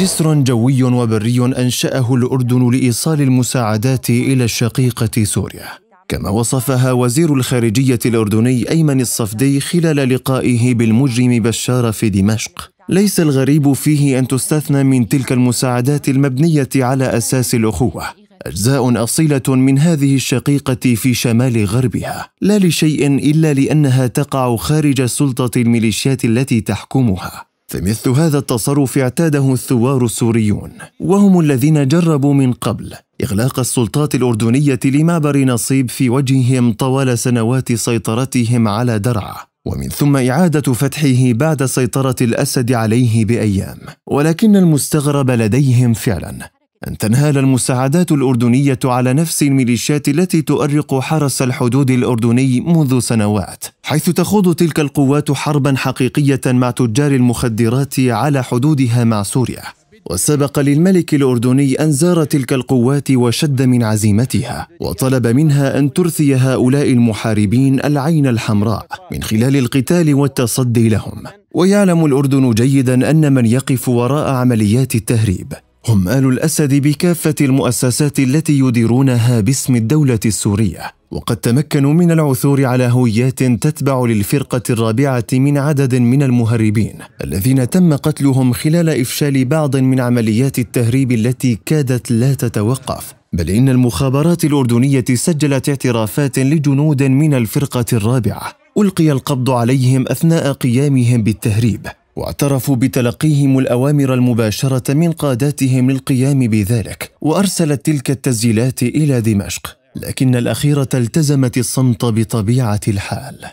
جسر جوي وبري أنشأه الأردن لإيصال المساعدات إلى الشقيقة سوريا كما وصفها وزير الخارجية الأردني أيمن الصفدي خلال لقائه بالمجرم بشار في دمشق ليس الغريب فيه أن تستثنى من تلك المساعدات المبنية على أساس الأخوة أجزاء أصيلة من هذه الشقيقة في شمال غربها لا لشيء إلا لأنها تقع خارج سلطة الميليشيات التي تحكمها فمثل هذا التصرف اعتاده الثوار السوريون وهم الذين جربوا من قبل إغلاق السلطات الأردنية لمعبر نصيب في وجههم طوال سنوات سيطرتهم على درعا ومن ثم إعادة فتحه بعد سيطرة الأسد عليه بأيام ولكن المستغرب لديهم فعلا أن تنهال المساعدات الأردنية على نفس الميليشيات التي تؤرق حرس الحدود الأردني منذ سنوات، حيث تخوض تلك القوات حربا حقيقية مع تجار المخدرات على حدودها مع سوريا. وسبق للملك الأردني أن زار تلك القوات وشد من عزيمتها وطلب منها أن ترثي هؤلاء المحاربين العين الحمراء من خلال القتال والتصدي لهم ويعلم الأردن جيدا أن من يقف وراء عمليات التهريب هم آل الأسد بكافة المؤسسات التي يديرونها باسم الدولة السورية وقد تمكنوا من العثور على هويات تتبع للفرقة الرابعة من عدد من المهربين الذين تم قتلهم خلال إفشال بعض من عمليات التهريب التي كادت لا تتوقف بل إن المخابرات الأردنية سجلت اعترافات لجنود من الفرقة الرابعة ألقي القبض عليهم أثناء قيامهم بالتهريب واعترفوا بتلقيهم الاوامر المباشره من قاداتهم للقيام بذلك وارسلت تلك التسجيلات الى دمشق لكن الاخيره التزمت الصمت بطبيعه الحال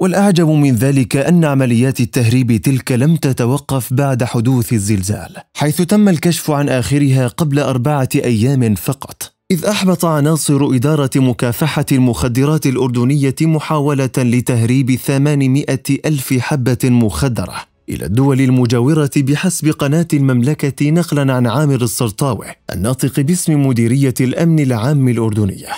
والاعجب من ذلك ان عمليات التهريب تلك لم تتوقف بعد حدوث الزلزال حيث تم الكشف عن اخرها قبل اربعه ايام فقط إذ أحبط عناصر إدارة مكافحة المخدرات الأردنية محاولة لتهريب 800 ألف حبة مخدرة إلى الدول المجاورة بحسب قناة المملكة نقلا عن عامر السرطاوي الناطق باسم مديرية الأمن العام الأردنية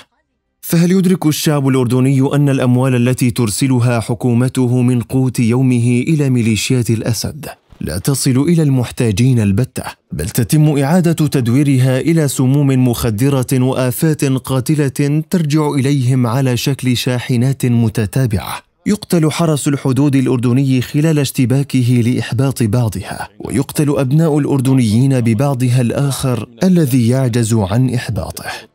فهل يدرك الشعب الأردني أن الأموال التي ترسلها حكومته من قوت يومه إلى ميليشيات الأسد لا تصل إلى المحتاجين البتة بل تتم إعادة تدويرها إلى سموم مخدرة وآفات قاتلة ترجع إليهم على شكل شاحنات متتابعة يقتل حرس الحدود الاردني خلال اشتباكه لاحباط بعضها ويقتل ابناء الاردنيين ببعضها الاخر الذي يعجز عن احباطه